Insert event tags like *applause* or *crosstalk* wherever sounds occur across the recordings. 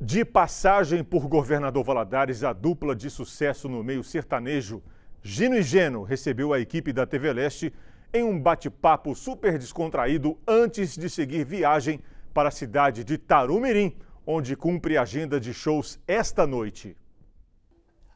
De passagem por Governador Valadares, a dupla de sucesso no meio sertanejo, Gino e Geno, recebeu a equipe da TV Leste em um bate-papo super descontraído antes de seguir viagem para a cidade de Tarumirim, onde cumpre agenda de shows esta noite.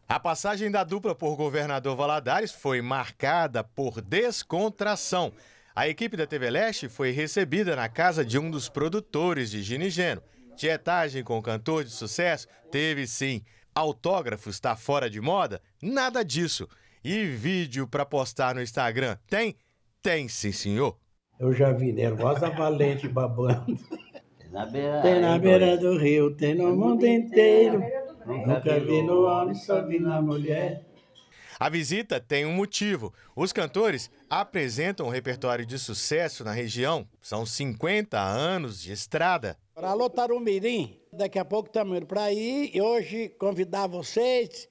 A passagem da dupla por Governador Valadares foi marcada por descontração. A equipe da TV Leste foi recebida na casa de um dos produtores de Gino e Geno. Tietagem com cantor de sucesso? Teve sim. Autógrafo está fora de moda? Nada disso. E vídeo para postar no Instagram? Tem? Tem sim, senhor. Eu já vi nervosa valente babando. Na beira, tem na beira do rio, tem no mundo inteiro. Nunca vi no homem, só vi na mulher. A visita tem um motivo. Os cantores apresentam um repertório de sucesso na região. São 50 anos de estrada. Para lotar o Mirim, daqui a pouco estamos indo para aí e hoje convidar vocês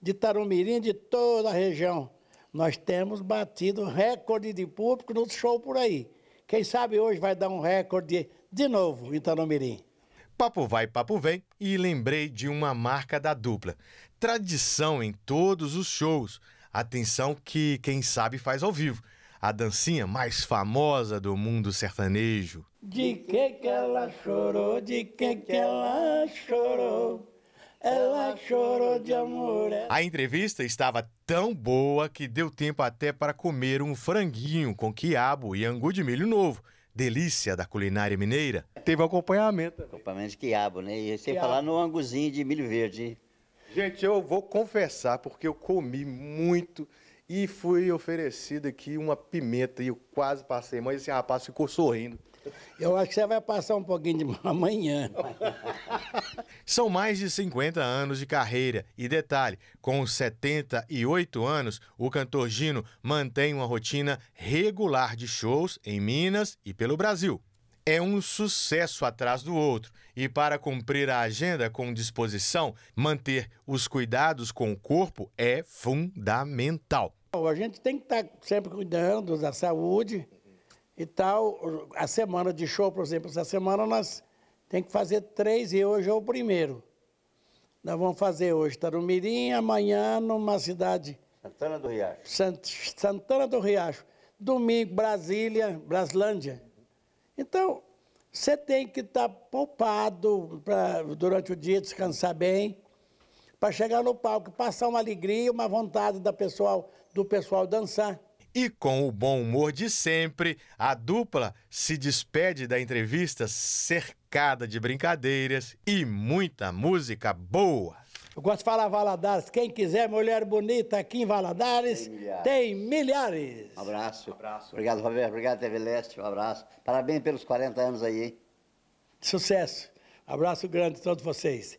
de Tarumirim, de toda a região. Nós temos batido recorde de público no show por aí. Quem sabe hoje vai dar um recorde de novo em Tarumirim. Papo vai, papo vem e lembrei de uma marca da dupla. Tradição em todos os shows. Atenção que quem sabe faz ao vivo a dancinha mais famosa do mundo sertanejo. De que que ela chorou, de que que ela chorou? Ela chorou de amor. É- a entrevista estava tão boa que deu tempo até para comer um franguinho com quiabo e angu de milho novo. Delícia da culinária mineira. Teve acompanhamento. Acompanhamento de quiabo, né? E sem falar no anguzinho de milho verde. Gente, eu vou confessar, porque eu comi muito e fui oferecido aqui uma pimenta e eu quase passei, mas esse rapaz ficou sorrindo. Eu acho que você vai passar um pouquinho de *laughs* amanhã. *laughs* São mais de 50 anos de carreira. E detalhe, com 78 anos, o cantor Gino mantém uma rotina regular de shows em Minas e pelo Brasil é um sucesso atrás do outro. E para cumprir a agenda com disposição, manter os cuidados com o corpo é fundamental. A gente tem que estar tá sempre cuidando da saúde e tal. A semana de show, por exemplo, essa semana nós tem que fazer três e hoje é o primeiro. Nós vamos fazer hoje Tarumirim, amanhã numa cidade... Santana do Riacho. Santana do Riacho. Domingo, Brasília, Braslândia. Então, você tem que estar tá poupado pra, durante o dia, descansar bem, para chegar no palco, passar uma alegria, uma vontade da pessoal, do pessoal dançar. E com o bom humor de sempre, a dupla se despede da entrevista cercada de brincadeiras e muita música boa. Eu gosto de falar Valadares. Quem quiser mulher bonita aqui em Valadares, tem milhares. Tem milhares. Um abraço. Um abraço. Obrigado, Roberto. Obrigado, TV Leste. Um abraço. Parabéns pelos 40 anos aí, hein? Sucesso. Abraço grande a todos vocês.